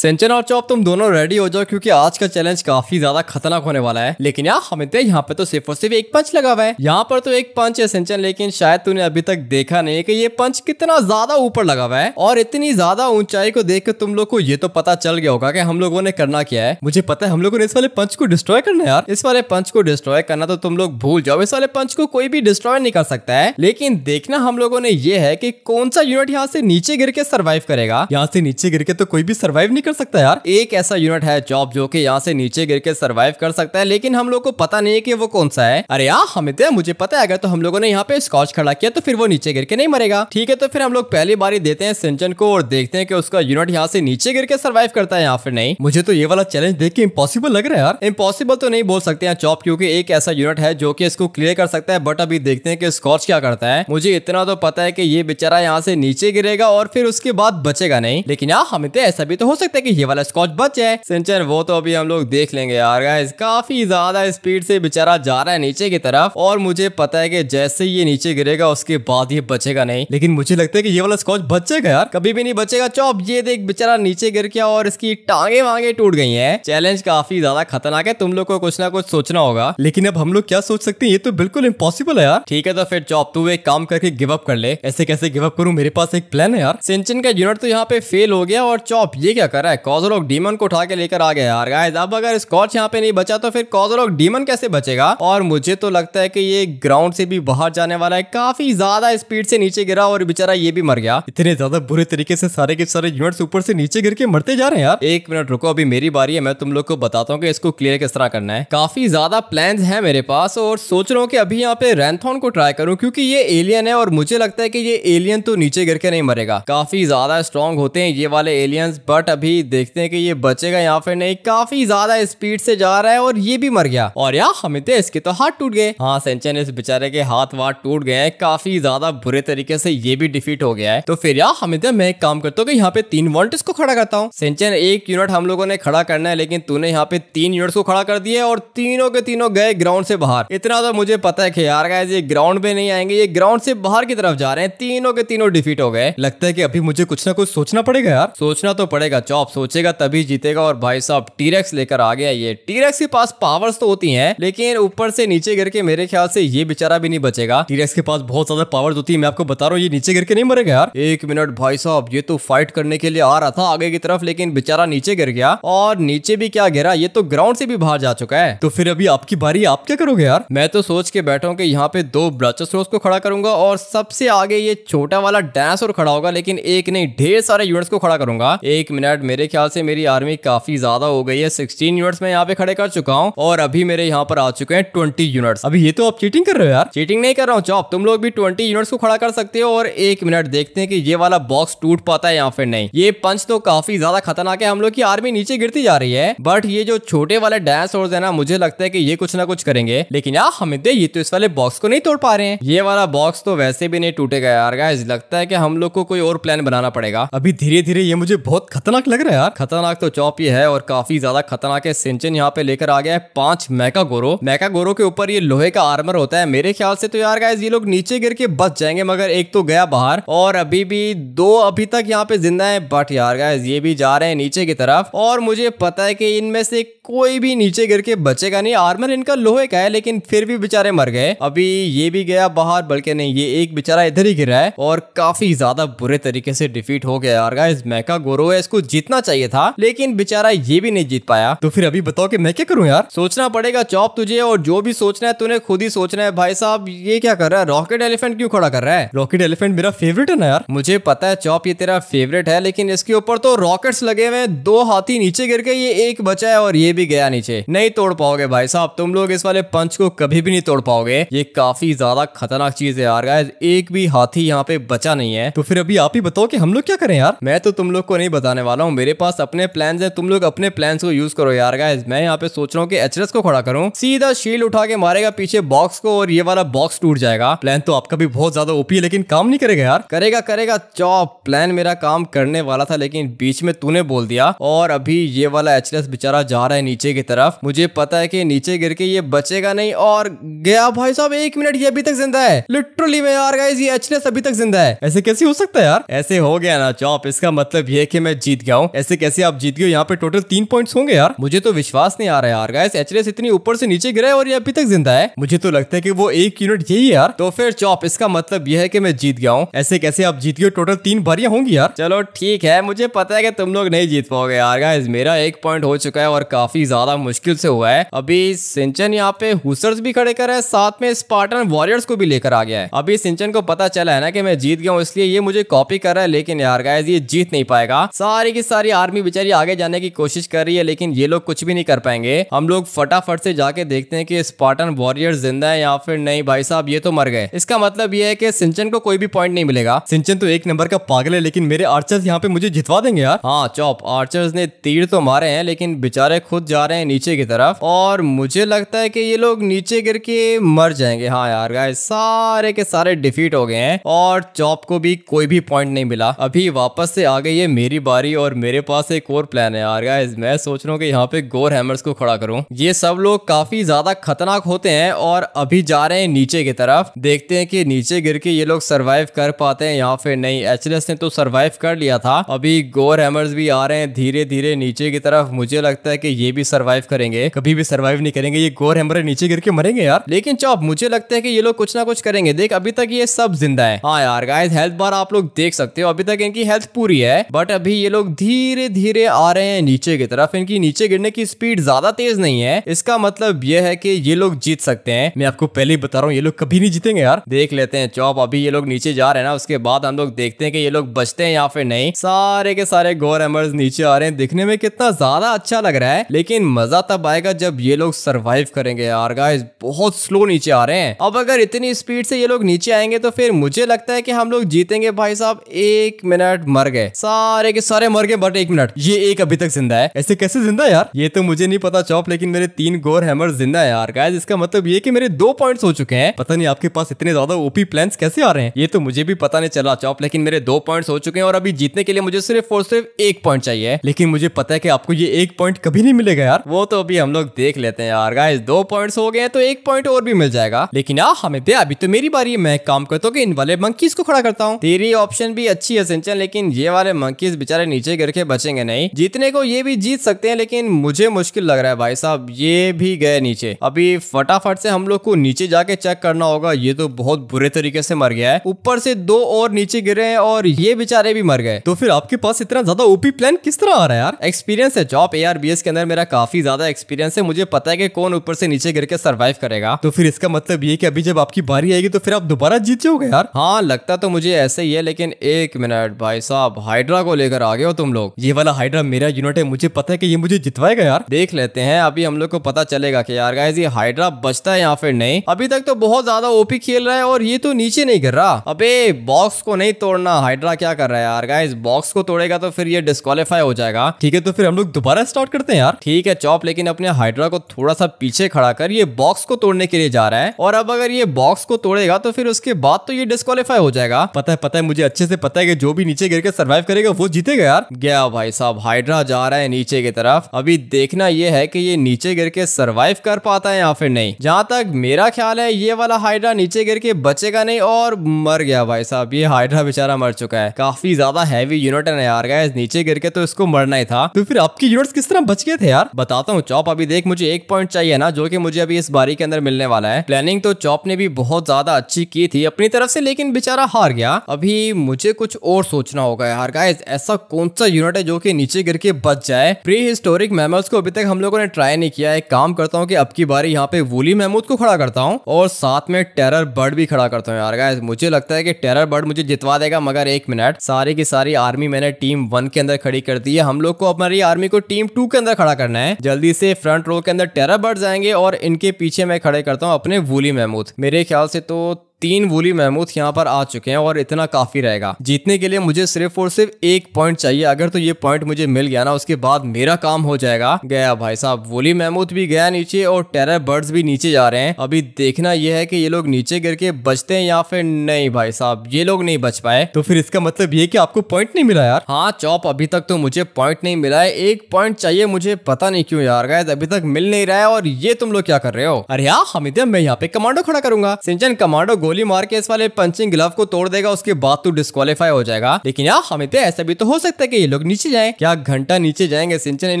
सेंचन और चौप तुम दोनों रेडी हो जाओ क्योंकि आज का चैलेंज काफी ज्यादा खतरनाक होने वाला है लेकिन यार हमें यहाँ पे तो सिर्फ और सिर्फ एक पंच लगा हुआ है यहाँ पर तो एक पंच है सेंचन लेकिन शायद तूने अभी तक देखा नहीं कि ये पंच कितना ज्यादा ऊपर लगा हुआ है और इतनी ज्यादा ऊंचाई को देख तुम लोग को ये तो पता चल गया होगा की हम लोगों ने करना क्या है मुझे पता है हम लोगों ने इस वाले पंच को डिस्ट्रॉय करना है यार इस वाले पंच को डिस्ट्रॉय करना तो तुम लोग भूल जाओ इस वाले पंच को कोई भी डिस्ट्रॉय नहीं कर सकता है लेकिन देखना हम लोगों ने ये है की कौन सा यूनिट यहाँ से नीचे गिर के सर्वाइव करेगा यहाँ से नीचे गिर के तो कोई भी सर्वाइव नहीं कर सकता है यार एक ऐसा यूनिट है जॉब जो कि यहाँ से नीचे गिर के सर्वाइव कर सकता है लेकिन हम लोग को पता नहीं है कि वो कौन सा है अरे यार तो मुझे पता है अगर तो हम लोगों ने यहाँ पे स्कॉच खड़ा किया तो फिर वो नीचे गिर के नहीं मरेगा ठीक है तो फिर हम लोग पहली बार देते हैं सिंचन को और देखते हैं कि उसका यूनिट यहाँ से नीचे गिर के सर्वाइव करता है यहाँ फिर नहीं मुझे तो ये वाला चैलेंज देख के इम्पॉसिबल लग रहा है यार इम्पॉसिबल तो नहीं बोल सकते हैं चॉप क्योंकि एक ऐसा यूनिट है जो कि इसको क्लियर कर सकता है बट अभी देखते हैं कि स्कॉच क्या करता है मुझे इतना तो पता है कि ये बेचारा यहाँ से नीचे गिरेगा और फिर उसके बाद बचेगा नहीं लेकिन यार तो ऐसा भी तो हो सकता है है कि ये वाला स्कॉच बच है सिंचन वो तो अभी हम लोग देख लेंगे यार गाइस काफी ज्यादा स्पीड से बेचारा जा रहा है नीचे की तरफ और मुझे पता है कि जैसे ये नीचे गिरेगा उसके बाद ये बचेगा नहीं लेकिन मुझे लगता है कि ये वाला स्कॉच बचेगा यार कभी भी नहीं बचेगा चौप ये देख बेचारा नीचे गिर गया और इसकी टांगे वांगे टूट गई है चैलेंज काफी ज्यादा खतरनाक है तुम लोग को कुछ ना कुछ सोचना होगा लेकिन अब हम लोग क्या सोच सकते हैं ये तो बिल्कुल इम्पोसिबल है यार ठीक है तो फिर चौप तू एक काम करके गिव अप कर ले ऐसे कैसे गिव अप करूं मेरे पास एक प्लान है यार सिंचन का यूनिट तो यहाँ पे फेल हो गया और चौप ये क्या कर रहा है कॉजरोक डीमन को उठा के लेकर आ गया यार गाइस अब अगर स्कॉच यहाँ पे नहीं बचा तो फिर कॉजरोक डीमन कैसे बचेगा और मुझे तो लगता है कि ये ग्राउंड से भी बाहर जाने वाला है काफी ज्यादा स्पीड से नीचे गिरा और बेचारा ये भी मर गया इतने ज्यादा बुरे तरीके से सारे के सारे यूनिट्स ऊपर से नीचे गिर के मरते जा रहे हैं यार एक मिनट रुको अभी मेरी बारी है मैं तुम लोग को बताता हूँ की इसको क्लियर किस तरह करना है काफी ज्यादा प्लान है मेरे पास और सोच रहा हूँ की अभी यहाँ पे रैंथॉन को ट्राई करूँ क्यूँकी ये एलियन है और मुझे लगता है की ये एलियन तो नीचे गिर के नहीं मरेगा काफी ज्यादा स्ट्रॉन्ग होते हैं ये वाले एलियंस बट अभी कि देखते हैं कि ये बचेगा यहाँ पे नहीं काफी ज्यादा स्पीड से जा रहा है और ये भी मर गया और यार हमें तो इसके तो हाथ टूट गए हाँ सेंचन इस बेचारे के हाथ वाथ टूट गए हैं काफी ज्यादा बुरे तरीके से ये भी डिफीट हो गया है तो फिर यार हमें तो मैं एक काम करता हूँ यहाँ पे तीन वॉल्ट को खड़ा करता हूँ सेंचन एक यूनिट हम लोगों ने खड़ा करना है लेकिन तूने यहाँ पे तीन यूनिट को खड़ा कर दिया और तीनों के तीनों गए ग्राउंड से बाहर इतना तो मुझे पता है कि यार ये ग्राउंड पे नहीं आएंगे ये ग्राउंड से बाहर की तरफ जा रहे हैं तीनों के तीनों डिफीट हो गए लगता है कि अभी मुझे कुछ ना कुछ सोचना पड़ेगा यार सोचना तो पड़ेगा चौप टॉप सोचेगा तभी जीतेगा और भाई साहब टीरेक्स लेकर आ गया ये टीरेक्स के पास पावर्स तो होती हैं लेकिन ऊपर से नीचे गिर के मेरे ख्याल से ये बेचारा भी नहीं बचेगा टीरेक्स के पास बहुत ज्यादा पावर्स होती है मैं आपको बता रहा हूँ ये नीचे गिर के नहीं मरेगा यार एक मिनट भाई साहब ये तो फाइट करने के लिए आ रहा था आगे की तरफ लेकिन बेचारा नीचे गिर गया और नीचे भी क्या गिरा ये तो ग्राउंड से भी बाहर जा चुका है तो फिर अभी आपकी बारी आप क्या करोगे यार मैं तो सोच के बैठा हूँ की यहाँ पे दो ब्रचस को खड़ा करूंगा और सबसे आगे ये छोटा वाला डायनासोर खड़ा होगा लेकिन एक नहीं ढेर सारे यूनिट्स को खड़ा करूंगा एक मिनट मेरे ख्याल से मेरी आर्मी काफी ज्यादा हो गई है सिक्सटीन यूनिट्स मैं यहाँ पे खड़े कर चुका हूँ और अभी मेरे यहाँ पर आ चुके हैं ट्वेंटी यूनिट्स अभी ये तो आप चीटिंग कर रहे हो यार चीटिंग नहीं कर रहा हूँ चौप तुम लोग भी ट्वेंटी यूनिट्स को खड़ा कर सकते हो और एक मिनट देखते हैं कि ये वाला बॉक्स टूट पाता है या फिर नहीं ये पंच तो काफी ज्यादा खतरनाक है हम लोग की आर्मी नीचे गिरती जा रही है बट ये जो छोटे वाले डायनासोर है ना मुझे लगता है की ये कुछ ना कुछ करेंगे लेकिन यार हमिद तो ये तो इस वाले बॉक्स को नहीं तोड़ पा रहे हैं ये वाला बॉक्स तो वैसे भी नहीं टूटेगा यार लगता है की हम लोग को कोई और प्लान बनाना पड़ेगा अभी धीरे धीरे ये मुझे बहुत खतरनाक लग लग रहा है यार खतरनाक तो चौप ये है और काफी ज्यादा खतरनाक है सिंचन यहाँ पे लेकर आ गया है पांच मैका गोरो मैका गोरो के ऊपर ये लोहे का आर्मर होता है मेरे ख्याल से तो यार गाय ये लोग नीचे गिर के बच जाएंगे मगर एक तो गया बाहर और अभी भी दो अभी तक यहाँ पे जिंदा है बट यार गाय ये भी जा रहे हैं नीचे की तरफ और मुझे पता है की इनमें से कोई भी नीचे गिर के बचेगा नहीं आर्मर इनका लोहे का है लेकिन फिर भी बेचारे मर गए अभी ये भी गया बाहर बल्कि नहीं ये एक बेचारा इधर ही गिरा है और काफी ज्यादा बुरे तरीके से डिफीट हो गया यार गाइस मैका गोरो है इसको जीतना चाहिए था लेकिन बेचारा ये भी नहीं जीत पाया तो फिर अभी बताओ कि मैं क्या करूँ यार सोचना पड़ेगा चौप तुझे और जो भी सोचना है तूने खुद ही सोचना है भाई साहब ये क्या कर रहा है रॉकेट एलिफेंट क्यों खड़ा कर रहा है रॉकेट एलिफेंट मेरा फेवरेट है ना यार मुझे पता है चौप ये तेरा फेवरेट है लेकिन इसके ऊपर तो रॉकेट लगे हुए दो हाथी नीचे गिर के ये एक बचा है और ये भी भी गया नीचे नहीं तोड़ पाओगे भाई साहब तुम लोग इस वाले पंच को कभी भी नहीं तोड़ पाओगे ये काफी ज्यादा खतरनाक चीज है यार गाइस एक भी हाथी यहाँ पे बचा नहीं है तो फिर अभी आप ही बताओ कि हम लोग क्या करें यार मैं तो तुम लोग को नहीं बताने वाला हूँ मेरे पास अपने प्लान है तुम लोग अपने प्लान को यूज करो यार गाइज मैं यहाँ पे सोच रहा हूँ की एच को खड़ा करूँ सीधा शील्ड उठा के मारेगा पीछे बॉक्स को और ये वाला बॉक्स टूट जाएगा प्लान तो आपका भी बहुत ज्यादा ओपी है लेकिन काम नहीं करेगा यार करेगा करेगा चौप प्लान मेरा काम करने वाला था लेकिन बीच में तूने बोल दिया और अभी ये वाला एचलेस बेचारा जा रहा है नीचे की तरफ मुझे पता है कि नीचे गिर के ये बचेगा नहीं और गया भाई साहब एक मिनट ये अभी तक जिंदा है लिटरली में यार गाइस ये एचलेस अभी तक जिंदा है ऐसे कैसे हो सकता है यार ऐसे हो गया ना चौप इसका मतलब ये की मैं जीत गया हूँ ऐसे कैसे आप जीत गए यहाँ पे टोटल तीन पॉइंट होंगे यार मुझे तो विश्वास नहीं आ रहा यार गाइस एचलेस इतनी ऊपर से नीचे गिरा है और ये अभी तक जिंदा है मुझे तो लगता है की वो एक यूनिट यही यार तो फिर चौप इसका मतलब यह है की मैं जीत गया हूँ ऐसे कैसे आप जीत गए टोटल तीन बारियां होंगी यार चलो ठीक है मुझे पता है कि तुम लोग नहीं जीत पाओगे यार गाइस मेरा एक पॉइंट हो चुका है और काफी काफी ज्यादा मुश्किल से हुआ है अभी सिंचन यहाँ पे हुसर्स भी खड़े कर है साथ में स्पार्टन वॉरियर्स को भी लेकर आ गया है अभी सिंचन को पता चला है ना कि मैं जीत गया हूँ इसलिए ये मुझे कॉपी कर रहा है लेकिन यार गायज ये जीत नहीं पाएगा सारी की सारी आर्मी बेचारी आगे जाने की कोशिश कर रही है लेकिन ये लोग कुछ भी नहीं कर पाएंगे हम लोग फटाफट से जाके देखते हैं कि स्पार्टन वॉरियर्स जिंदा है या फिर नहीं भाई साहब ये तो मर गए इसका मतलब ये है कि सिंचन को कोई भी पॉइंट नहीं मिलेगा सिंचन तो एक नंबर का पागल है लेकिन मेरे आर्चर्स यहाँ पे मुझे जितवा देंगे यार हाँ चौप आर्चर्स ने तीर तो मारे हैं लेकिन बेचारे खुद खुद जा रहे हैं नीचे की तरफ और मुझे लगता है कि ये लोग नीचे गिर के मर जाएंगे हाँ यार गाय सारे के सारे डिफीट हो गए हैं और चॉप को भी कोई भी पॉइंट नहीं मिला अभी वापस से आ गई है मेरी बारी और मेरे पास एक और प्लान है यार गाइस मैं सोच रहा हूँ कि यहाँ पे गोर हैमर्स को खड़ा करूँ ये सब लोग काफी ज्यादा खतरनाक होते हैं और अभी जा रहे हैं नीचे की तरफ देखते हैं कि नीचे गिर के ये लोग सर्वाइव कर पाते हैं यहाँ पे नहीं एचलेस ने तो सर्वाइव कर लिया था अभी गोर हैमर्स भी आ रहे हैं धीरे धीरे नीचे की तरफ मुझे लगता है कि ये भी सर्वाइव करेंगे कभी भी सर्वाइव नहीं करेंगे ये गोर हेमरे नीचे गिर के मरेंगे यार लेकिन चौप मुझे लगता है कि ये लोग कुछ ना कुछ करेंगे देख अभी तक ये सब जिंदा है हाँ यार गाइस हेल्थ बार आप लोग देख सकते हो अभी तक इनकी हेल्थ पूरी है बट अभी ये लोग धीरे धीरे आ रहे हैं नीचे की तरफ इनकी नीचे गिरने की स्पीड ज्यादा तेज नहीं है इसका मतलब ये है कि ये लोग जीत सकते हैं मैं आपको पहले ही बता रहा हूँ ये लोग कभी नहीं जीतेंगे यार देख लेते हैं चौप अभी ये लोग नीचे जा रहे हैं ना उसके बाद हम लोग देखते हैं कि ये लोग बचते हैं या फिर नहीं सारे के सारे गोर एमर्स नीचे आ रहे हैं दिखने में कितना ज्यादा अच्छा लग रहा है लेकिन मजा तब आएगा जब ये लोग सरवाइव करेंगे यार गाइस बहुत स्लो नीचे आ रहे हैं अब अगर इतनी स्पीड से ये लोग नीचे आएंगे तो फिर मुझे लगता है कि हम लोग जीतेंगे भाई साहब एक मिनट मर गए सारे के सारे मर गए बट एक मिनट ये एक अभी तक जिंदा है ऐसे कैसे जिंदा यार ये तो मुझे नहीं पता चौप लेकिन मेरे तीन गोर हैमर जिंदा है यार गाइस इसका मतलब ये की मेरे दो पॉइंट हो चुके हैं पता नहीं आपके पास इतने ज्यादा ओपी प्लान कैसे आ रहे हैं ये तो मुझे भी पता नहीं चला चौप लेकिन मेरे दो पॉइंट हो चुके हैं और अभी जीतने के लिए मुझे सिर्फ और सिर्फ एक पॉइंट चाहिए लेकिन मुझे पता है कि आपको ये एक पॉइंट कभी नहीं मिलेगा मिलेगा यार वो तो अभी हम लोग देख लेते हैं यार गाइस दो पॉइंट्स हो गए हैं तो एक पॉइंट और भी मिल जाएगा लेकिन यार हमें दे अभी तो मेरी बारी है मैं काम करता हूँ की इन वाले मंकीज को खड़ा करता हूँ तेरी ऑप्शन भी अच्छी है सिंचन लेकिन ये वाले मंकीज बेचारे नीचे गिर के बचेंगे नहीं जीतने को ये भी जीत सकते हैं लेकिन मुझे मुश्किल लग रहा है भाई साहब ये भी गए नीचे अभी फटाफट से हम लोग को नीचे जाके चेक करना होगा ये तो बहुत बुरे तरीके से मर गया है ऊपर से दो और नीचे गिरे हैं और ये बेचारे भी मर गए तो फिर आपके पास इतना ज्यादा ओपी प्लान किस तरह आ रहा है यार एक्सपीरियंस है जॉब ए के अंदर मेरा काफी ज्यादा एक्सपीरियंस है मुझे पता है कि कौन ऊपर से नीचे गिर के सर्वाइव करेगा तो फिर इसका मतलब ये कि अभी जब आपकी बारी आएगी तो फिर आप दोबारा जीत जाओगे यार हाँ लगता तो मुझे ऐसे ही है लेकिन एक मिनट भाई साहब हाइड्रा को लेकर आ गए हो तुम लोग ये वाला हाइड्रा मेरा यूनिट है मुझे पता है कि ये मुझे जितवाएगा यार देख लेते हैं अभी हम लोग को पता चलेगा की यार गाइज ये हाइड्रा बचता है या फिर नहीं अभी तक तो बहुत ज्यादा ओपी खेल रहा है और ये तो नीचे नहीं गिर रहा अबे बॉक्स को नहीं तोड़ना हाइड्रा क्या कर रहा है यार गाइज बॉक्स को तोड़ेगा तो फिर ये डिस्कालीफाई हो जाएगा ठीक है तो फिर हम लोग दोबारा स्टार्ट करते हैं यार ठीक है चॉप लेकिन अपने हाइड्रा को थोड़ा सा पीछे खड़ा कर ये बॉक्स को तोड़ने के लिए जा रहा है और अब अगर ये बॉक्स को तोड़ेगा तो फिर उसके बाद तो ये डिस्कालीफाई हो जाएगा पता है पता है मुझे अच्छे से पता है कि जो भी नीचे गिर के सर्वाइव करेगा वो जीतेगा यार गया भाई साहब हाइड्रा जा रहा है नीचे की तरफ अभी देखना यह है की ये नीचे गिर के सर्वाइव कर पाता है या फिर नहीं जहां तक मेरा ख्याल है ये वाला हाइड्रा नीचे गिर के बचेगा नहीं और मर गया भाई साहब ये हाइड्रा बेचारा मर चुका है काफी ज्यादा हैवी यूनिट है यार नीचे गिर के तो इसको मरना ही था तो फिर आपकी यूनिट किस तरह बच गए थे यार यार बताता हूँ चॉप अभी देख मुझे एक पॉइंट चाहिए ना जो की मुझे अभी इस बारी के अंदर मिलने वाला है प्लानिंग तो चॉप ने भी बहुत ज्यादा अच्छी की थी अपनी तरफ से लेकिन बेचारा हार गया अभी मुझे कुछ और सोचना होगा यार गाइस ऐसा कौन सा यूनिट है जो कि नीचे गिर के बच जाए प्री हिस्टोरिक मेमल्स को अभी तक हम लोगों ने ट्राई नहीं किया एक काम करता हूँ की अब की बारी यहाँ पे वोली महमूद को खड़ा करता हूँ और साथ में टेरर बर्ड भी खड़ा करता हूँ यार गाइस मुझे लगता है की टेरर बर्ड मुझे जितवा देगा मगर एक मिनट सारी की सारी आर्मी मैंने टीम वन के अंदर खड़ी कर दी है हम लोग को हमारी आर्मी को टीम टू के अंदर खड़ा करना है जल्दी से फ्रंट रो के अंदर टेरा बर्ड्स आएंगे और इनके पीछे मैं खड़े करता हूँ अपने वूली महमूद मेरे ख्याल से तो तीन वूली महमूद यहाँ पर आ चुके हैं और इतना काफी रहेगा जीतने के लिए मुझे सिर्फ और सिर्फ एक पॉइंट चाहिए अगर तो ये पॉइंट मुझे मिल गया ना उसके बाद मेरा काम हो जाएगा गया भाई साहब वूली महमूद भी गया नीचे और टेरर बर्ड्स भी नीचे जा रहे हैं अभी देखना यह है कि ये लोग नीचे गिर के बचते हैं या फिर नहीं भाई साहब ये लोग नहीं बच पाए तो फिर इसका मतलब ये की आपको पॉइंट नहीं मिला यार हाँ चौप अभी तक तो मुझे पॉइंट नहीं मिला है एक पॉइंट चाहिए मुझे पता नहीं क्यूँ यार गाय अभी तक मिल नहीं रहा है और ये तुम लोग क्या कर रहे हो अरे यार हमिदिया मैं यहाँ पे कमांडो खड़ा करूंगा सिंचन कमांडो गोली मार के इस वाले पंचिंग ग्लव को तोड़ देगा उसके बाद तू तो डिस्कालीफाई हो जाएगा लेकिन यार हमें तो ऐसा भी तो हो सकता है कि ये लोग नीचे जाएं क्या घंटा नीचे जाएंगे सिंचन इन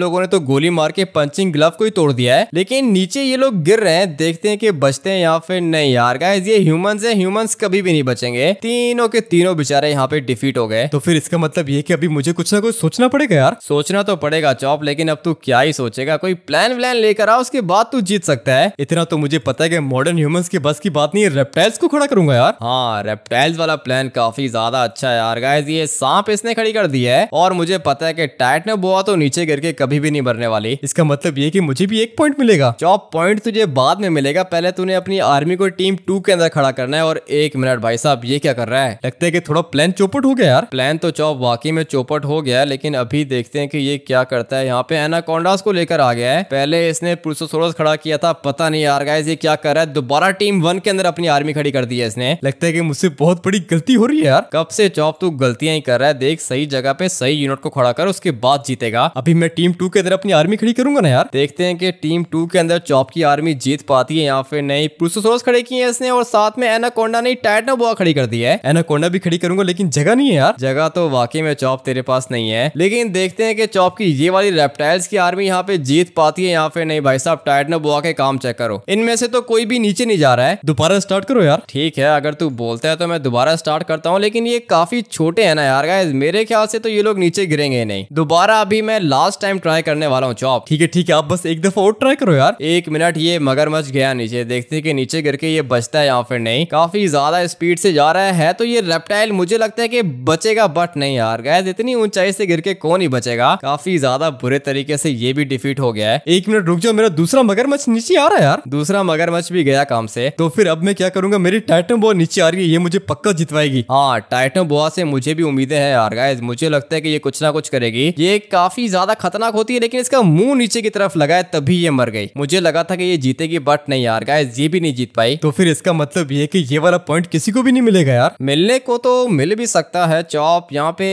लोगों ने तो गोली मार के पंचिंग ग्लव को ही तोड़ दिया है लेकिन नीचे ये लोग गिर रहे हैं देखते हैं कि बचते हैं या फिर नहीं यार गाइज ये ह्यूमन है ह्यूमन कभी भी नहीं बचेंगे तीनों के तीनों बेचारे यहाँ पे डिफीट हो गए तो फिर इसका मतलब ये की अभी मुझे कुछ ना कुछ सोचना पड़ेगा यार सोचना तो पड़ेगा चौप लेकिन अब तू क्या ही सोचेगा कोई प्लान व्लान लेकर आ उसके बाद तू जीत सकता है इतना तो मुझे पता है कि मॉडर्न ह्यूमंस के बस की बात नहीं है रेप्टाइल्स को खड़ा करूंगा यार हाँ रेप्टाइल्स वाला प्लान काफी ज्यादा अच्छा है यार गाइस ये सांप इसने खड़ी कर दी है और मुझे पता है कि टाइट ने बोआ तो नीचे गिर के कभी भी नहीं मरने वाली इसका मतलब ये कि मुझे भी एक पॉइंट मिलेगा चौप पॉइंट तुझे बाद में मिलेगा पहले तूने अपनी आर्मी को टीम टू के अंदर खड़ा करना है और एक मिनट भाई साहब ये क्या कर रहा है लगता है की थोड़ा प्लान चौपट हो गया यार प्लान तो चौप वाकई में चौपट हो गया लेकिन अभी देखते हैं की ये क्या करता है यहाँ पे एनाकोंडास को लेकर आ गया है पहले इसने पुरुषोसोरस खड़ा किया था पता नहीं यार गाइस ये क्या कर रहा है दोबारा टीम वन के अंदर अपनी आर्मी खड़ी कर कर दिया इसने लगता है कि मुझसे बहुत बड़ी गलती हो रही है यार कब से जॉब तू गलतियां ही कर रहा है देख सही जगह पे सही यूनिट को खड़ा कर उसके बाद जीतेगा अभी मैं टीम टू के अंदर अपनी आर्मी खड़ी करूंगा ना यार देखते हैं कि टीम टू के अंदर चौप की आर्मी जीत पाती है या फिर नहीं प्रोसोसोरस खड़े किए हैं इसने और साथ में एनाकोंडा ने टाइटनोबोआ खड़ी कर दी है एनाकोंडा भी खड़ी करूंगा लेकिन जगह नहीं है यार जगह तो वाकई में चौप तेरे पास नहीं है लेकिन देखते हैं कि चौप की ये वाली रेप्टाइल्स की आर्मी यहाँ पे जीत पाती है यहाँ पे नहीं भाई साहब टाइट बुआ के काम चेक करो इनमें से तो कोई भी नीचे नहीं जा रहा है दोबारा स्टार्ट करो यार ठीक है अगर तू बोलता है तो मैं दोबारा स्टार्ट करता हूँ लेकिन ये काफ़ी छोटे हैं ना यार गाइस मेरे ख्याल से तो ये लोग नीचे गिरेंगे नहीं दोबारा अभी मैं लास्ट टाइम ट्राई करने वाला हूँ चॉप ठीक है ठीक है आप बस एक दफा और ट्राई करो यार एक मिनट ये मगरमच्छ गया नीचे देखते कि नीचे गिर के ये बचता है या फिर नहीं काफी ज्यादा स्पीड से जा रहा है तो ये रेप्टाइल मुझे लगता है कि बचेगा बट नहीं यार गैस इतनी ऊंचाई से गिर के कौन ही बचेगा काफी ज्यादा बुरे तरीके से ये भी डिफीट हो गया है एक मिनट रुक जाओ मेरा दूसरा मगरमच्छ नीचे आ रहा है यार दूसरा मगरमच्छ भी गया काम से तो फिर अब मैं क्या करूंगा मेरी टाइटन बोआ नीचे आ रही है ये मुझे पक्का जितवाएगी हाँ टाइटन बोआ से मुझे भी उम्मीदें है यार गाइस मुझे लगता है कि ये कुछ ना कुछ करेगी ये काफी ज्यादा खतरनाक होती है लेकिन इसका मुंह नीचे की तरफ लगा है तभी ये मर गई मुझे लगा था कि ये जीतेगी बट नहीं यार गाइस ये भी नहीं जीत पाई तो फिर इसका मतलब ये कि ये वाला पॉइंट किसी को भी नहीं मिलेगा यार मिलने को तो मिल भी सकता है चॉप यहाँ पे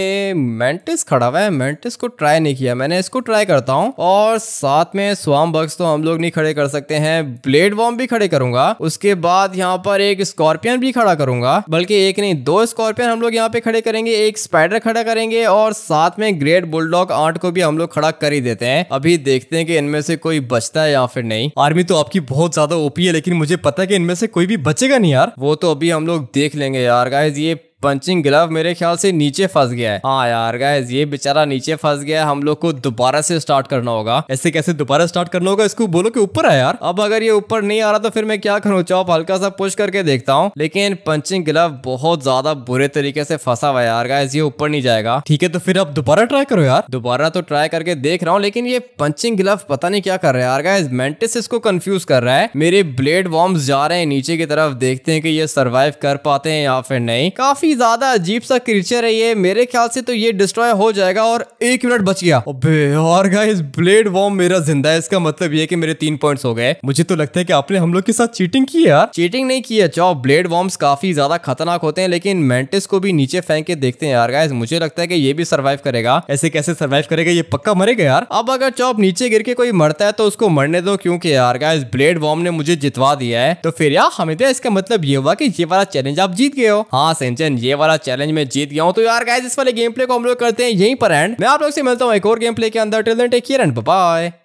मेंटिस खड़ा हुआ है मेंटिस को ट्राई नहीं किया मैंने इसको ट्राई करता हूँ और साथ में स्वाम बक्स तो हम लोग नहीं खड़े कर सकते हैं ब्लेड बॉम्ब भी खड़े करूंगा उसके बाद यहाँ पर एक स्कॉर्पियन भी खड़ा करूंगा बल्कि एक नहीं दो स्कॉर्पियन हम लोग यहाँ पे खड़े करेंगे एक स्पाइडर खड़ा करेंगे और साथ में ग्रेट बुलडॉग आर्ट को भी हम लोग खड़ा कर ही देते हैं अभी देखते हैं कि इनमें से कोई बचता है या फिर नहीं आर्मी तो आपकी बहुत ज्यादा ओपी है लेकिन मुझे पता है कि इनमें से कोई भी बचेगा नहीं यार वो तो अभी हम लोग देख लेंगे यार गाइज ये पंचिंग ग्लव मेरे ख्याल से नीचे फंस गया है हाँ यार गाइज ये बेचारा नीचे फंस गया है हम लोग को दोबारा से स्टार्ट करना होगा ऐसे कैसे दोबारा स्टार्ट करना होगा इसको बोलो कि ऊपर है यार अब अगर ये ऊपर नहीं आ रहा तो फिर मैं क्या करूँ चौप हल्का सा पुश करके देखता हूँ लेकिन पंचिंग ग्लव बहुत ज्यादा बुरे तरीके से फंसा हुआ यार गाइज ये ऊपर नहीं जाएगा ठीक है तो फिर अब दोबारा ट्राई करो यार दोबारा तो ट्राई करके देख रहा हूँ लेकिन ये पंचिंग ग्लव पता नहीं क्या कर रहा है यार गाइज मेंटिस इसको कंफ्यूज कर रहा है मेरे ब्लेड वॉर्म्स जा रहे हैं नीचे की तरफ देखते हैं कि ये सर्वाइव कर पाते हैं या फिर नहीं काफी ही ज्यादा अजीब सा क्रीचर है ये मेरे ख्याल से तो ये डिस्ट्रॉय हो जाएगा और एक मिनट बच गया अबे और गाइस ब्लेड वॉर्म मेरा जिंदा है इसका मतलब ये कि मेरे तीन पॉइंट्स हो गए मुझे तो लगता है कि आपने हम लोग के साथ चीटिंग की यार चीटिंग नहीं की है चौ ब्लेड वॉर्म्स काफी ज्यादा खतरनाक होते हैं लेकिन मेंटिस को भी नीचे फेंक के देखते हैं यार गाइस मुझे लगता है कि ये भी सर्वाइव करेगा ऐसे कैसे सर्वाइव करेगा ये पक्का मरेगा यार अब अगर चौप नीचे गिर के कोई मरता है तो उसको मरने दो क्योंकि यार गाइस ब्लेड वॉर्म ने मुझे जितवा दिया है तो फिर यार हमें तो इसका मतलब ये हुआ कि ये वाला चैलेंज आप जीत गए हो हाँ सेंचन ये वाला चैलेंज मैं जीत गया हूँ तो यार गाइज इस वाले गेम प्ले को हम लोग करते हैं यहीं पर एंड मैं आप लोग से मिलता हूँ एक और गेम प्ले के अंदर टेक केयर एंड बाय